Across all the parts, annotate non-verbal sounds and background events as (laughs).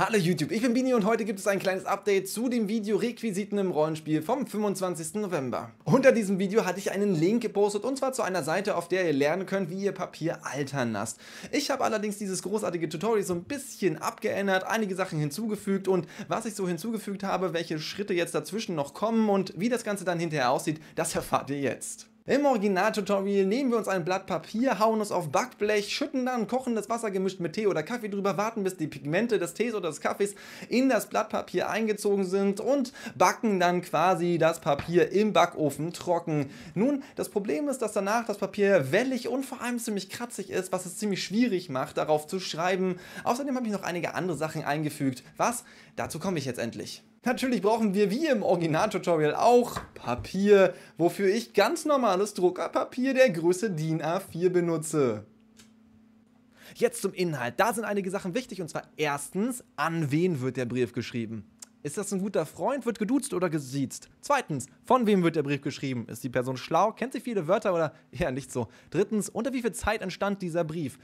Hallo YouTube, ich bin Bini und heute gibt es ein kleines Update zu dem Video Requisiten im Rollenspiel vom 25. November. Unter diesem Video hatte ich einen Link gepostet und zwar zu einer Seite, auf der ihr lernen könnt, wie ihr Papier altern lasst. Ich habe allerdings dieses großartige Tutorial so ein bisschen abgeändert, einige Sachen hinzugefügt und was ich so hinzugefügt habe, welche Schritte jetzt dazwischen noch kommen und wie das Ganze dann hinterher aussieht, das erfahrt ihr jetzt. Im Original-Tutorial nehmen wir uns ein Blatt Papier, hauen es auf Backblech, schütten dann kochendes Wasser gemischt mit Tee oder Kaffee drüber, warten bis die Pigmente des Tees oder des Kaffees in das Blatt Papier eingezogen sind und backen dann quasi das Papier im Backofen trocken. Nun, das Problem ist, dass danach das Papier wellig und vor allem ziemlich kratzig ist, was es ziemlich schwierig macht, darauf zu schreiben. Außerdem habe ich noch einige andere Sachen eingefügt. Was? Dazu komme ich jetzt endlich. Natürlich brauchen wir wie im Originaltutorial auch Papier, wofür ich ganz normales Druckerpapier der Größe DIN A4 benutze. Jetzt zum Inhalt. Da sind einige Sachen wichtig und zwar erstens, an wen wird der Brief geschrieben? Ist das ein guter Freund? Wird geduzt oder gesiezt? Zweitens, von wem wird der Brief geschrieben? Ist die Person schlau? Kennt sie viele Wörter oder eher (laughs) nicht so? Drittens, unter wie viel Zeit entstand dieser Brief?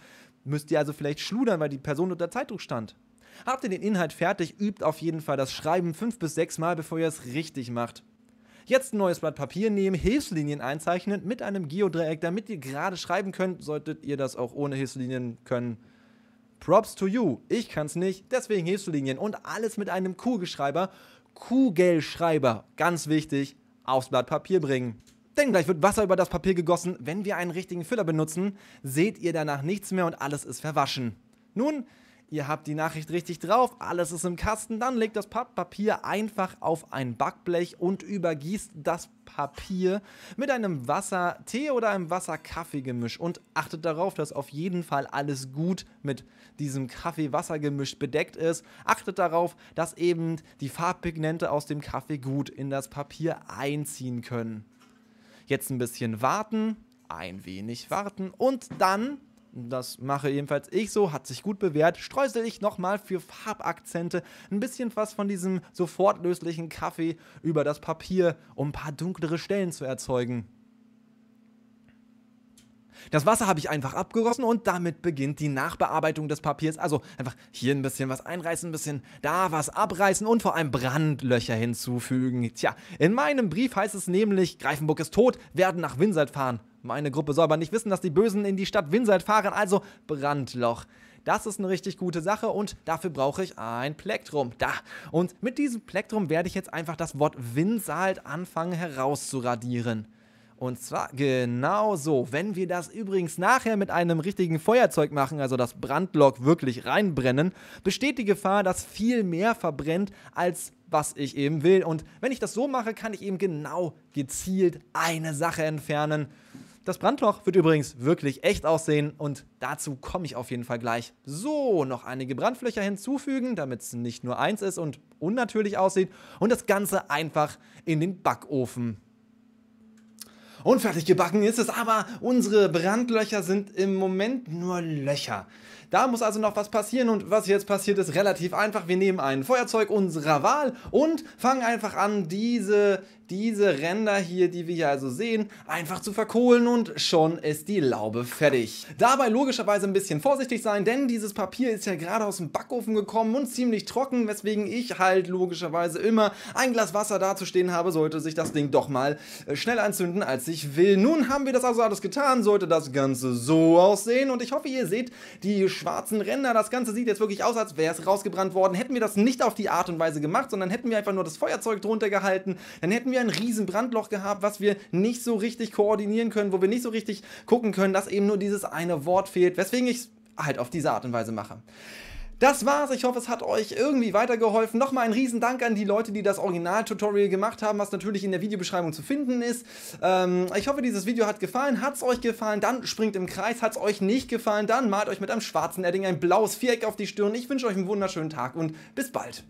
Müsst ihr also vielleicht schludern, weil die Person unter Zeitdruck stand? Habt ihr den Inhalt fertig, übt auf jeden Fall das Schreiben fünf bis sechs Mal, bevor ihr es richtig macht. Jetzt ein neues Blatt Papier nehmen, Hilfslinien einzeichnen mit einem Geodreieck, damit ihr gerade schreiben könnt, solltet ihr das auch ohne Hilfslinien können. Props to you. Ich kann's nicht, deswegen Hilfslinien und alles mit einem Kugelschreiber, Kugelschreiber, ganz wichtig, aufs Blatt Papier bringen. Denn gleich wird Wasser über das Papier gegossen. Wenn wir einen richtigen Füller benutzen, seht ihr danach nichts mehr und alles ist verwaschen. Nun, ihr habt die Nachricht richtig drauf, alles ist im Kasten, dann legt das Papier einfach auf ein Backblech und übergießt das Papier mit einem Wasser-Tee oder einem Wasser-Kaffee-Gemisch und achtet darauf, dass auf jeden Fall alles gut mit diesem Kaffee-Wasser-Gemisch bedeckt ist. Achtet darauf, dass eben die Farbpigmente aus dem Kaffee gut in das Papier einziehen können. Jetzt ein bisschen warten, ein wenig warten und dann das mache jedenfalls ich so, hat sich gut bewährt. Streusel ich nochmal für Farbakzente ein bisschen was von diesem sofort löslichen Kaffee über das Papier, um ein paar dunklere Stellen zu erzeugen. Das Wasser habe ich einfach abgerossen und damit beginnt die Nachbearbeitung des Papiers. Also einfach hier ein bisschen was einreißen, ein bisschen da was abreißen und vor allem Brandlöcher hinzufügen. Tja, in meinem Brief heißt es nämlich, Greifenburg ist tot, werden nach Winselt fahren. Meine Gruppe soll aber nicht wissen, dass die Bösen in die Stadt Winselt fahren, also Brandloch. Das ist eine richtig gute Sache und dafür brauche ich ein Plektrum. Da. Und mit diesem Plektrum werde ich jetzt einfach das Wort Windsalt anfangen herauszuradieren. Und zwar genau so. Wenn wir das übrigens nachher mit einem richtigen Feuerzeug machen, also das Brandlock wirklich reinbrennen, besteht die Gefahr, dass viel mehr verbrennt, als was ich eben will. Und wenn ich das so mache, kann ich eben genau gezielt eine Sache entfernen. Das Brandloch wird übrigens wirklich echt aussehen und dazu komme ich auf jeden Fall gleich. So, noch einige Brandflöcher hinzufügen, damit es nicht nur eins ist und unnatürlich aussieht und das Ganze einfach in den Backofen und fertig gebacken ist es, aber unsere Brandlöcher sind im Moment nur Löcher. Da muss also noch was passieren und was jetzt passiert ist relativ einfach. Wir nehmen ein Feuerzeug unserer Wahl und fangen einfach an, diese diese Ränder hier, die wir hier also sehen, einfach zu verkohlen und schon ist die Laube fertig. Dabei logischerweise ein bisschen vorsichtig sein, denn dieses Papier ist ja gerade aus dem Backofen gekommen und ziemlich trocken, weswegen ich halt logischerweise immer ein Glas Wasser dazustehen habe, sollte sich das Ding doch mal äh, schnell anzünden, als ich will. Nun haben wir das also alles getan, sollte das Ganze so aussehen und ich hoffe, ihr seht die schwarzen Ränder. Das Ganze sieht jetzt wirklich aus, als wäre es rausgebrannt worden. Hätten wir das nicht auf die Art und Weise gemacht, sondern hätten wir einfach nur das Feuerzeug drunter gehalten, dann hätten wir ein Brandloch gehabt, was wir nicht so richtig koordinieren können, wo wir nicht so richtig gucken können, dass eben nur dieses eine Wort fehlt, weswegen ich es halt auf diese Art und Weise mache. Das war's. Ich hoffe, es hat euch irgendwie weitergeholfen. Nochmal ein Riesendank an die Leute, die das Original-Tutorial gemacht haben, was natürlich in der Videobeschreibung zu finden ist. Ähm, ich hoffe, dieses Video hat gefallen. Hat's euch gefallen? Dann springt im Kreis. Hat's euch nicht gefallen? Dann malt euch mit einem schwarzen Edding ein blaues Viereck auf die Stirn. Ich wünsche euch einen wunderschönen Tag und bis bald.